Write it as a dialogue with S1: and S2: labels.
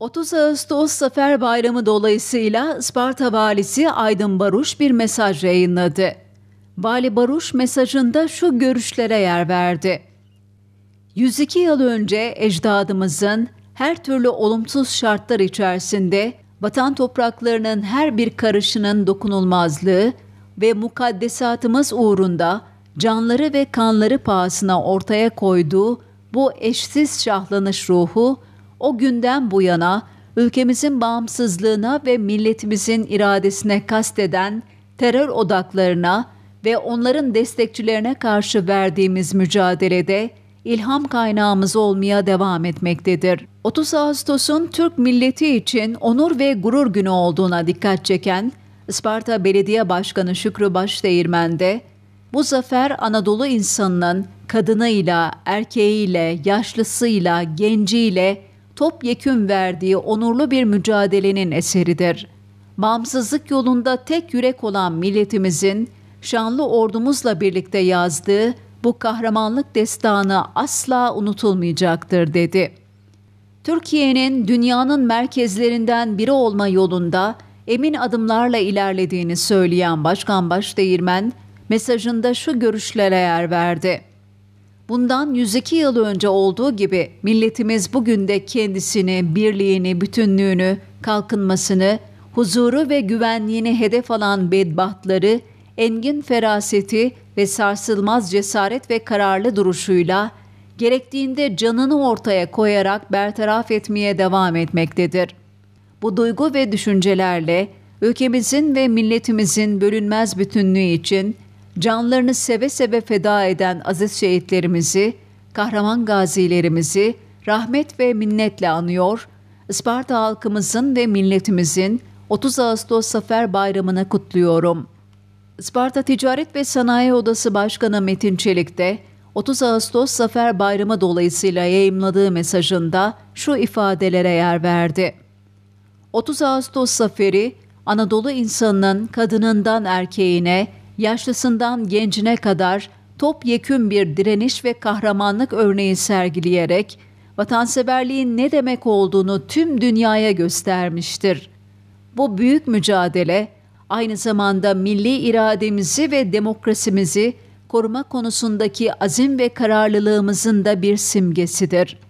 S1: 30 Ağustos Zafer Bayramı dolayısıyla Sparta valisi Aydın Baruş bir mesaj yayınladı. Vali Baruş mesajında şu görüşlere yer verdi. 102 yıl önce ecdadımızın her türlü olumsuz şartlar içerisinde vatan topraklarının her bir karışının dokunulmazlığı ve mukaddesatımız uğrunda canları ve kanları pahasına ortaya koyduğu bu eşsiz şahlanış ruhu o günden bu yana ülkemizin bağımsızlığına ve milletimizin iradesine kasteden terör odaklarına ve onların destekçilerine karşı verdiğimiz mücadelede ilham kaynağımız olmaya devam etmektedir. 30 Ağustos'un Türk milleti için onur ve gurur günü olduğuna dikkat çeken Isparta Belediye Başkanı Şükrü Başdeğirmen de bu zafer Anadolu insanının kadınıyla, erkeğiyle, yaşlısıyla, genciyle topyekün verdiği onurlu bir mücadelenin eseridir. Bağımsızlık yolunda tek yürek olan milletimizin şanlı ordumuzla birlikte yazdığı bu kahramanlık destanı asla unutulmayacaktır dedi. Türkiye'nin dünyanın merkezlerinden biri olma yolunda emin adımlarla ilerlediğini söyleyen Başkan Başdeğirmen mesajında şu görüşlere yer verdi. Bundan 102 yıl önce olduğu gibi milletimiz bugün de kendisini, birliğini, bütünlüğünü, kalkınmasını, huzuru ve güvenliğini hedef alan bedbahtları, engin feraseti ve sarsılmaz cesaret ve kararlı duruşuyla gerektiğinde canını ortaya koyarak bertaraf etmeye devam etmektedir. Bu duygu ve düşüncelerle ülkemizin ve milletimizin bölünmez bütünlüğü için canlarını seve seve feda eden aziz şehitlerimizi, kahraman gazilerimizi rahmet ve minnetle anıyor, Isparta halkımızın ve milletimizin 30 Ağustos Zafer Bayramı'nı kutluyorum. Isparta Ticaret ve Sanayi Odası Başkanı Metin Çelik de 30 Ağustos Zafer Bayramı dolayısıyla yayımladığı mesajında şu ifadelere yer verdi. 30 Ağustos Zaferi Anadolu insanının kadınından erkeğine, yaşlısından gencine kadar topyekün bir direniş ve kahramanlık örneği sergileyerek vatanseverliğin ne demek olduğunu tüm dünyaya göstermiştir. Bu büyük mücadele aynı zamanda milli irademizi ve demokrasimizi koruma konusundaki azim ve kararlılığımızın da bir simgesidir.''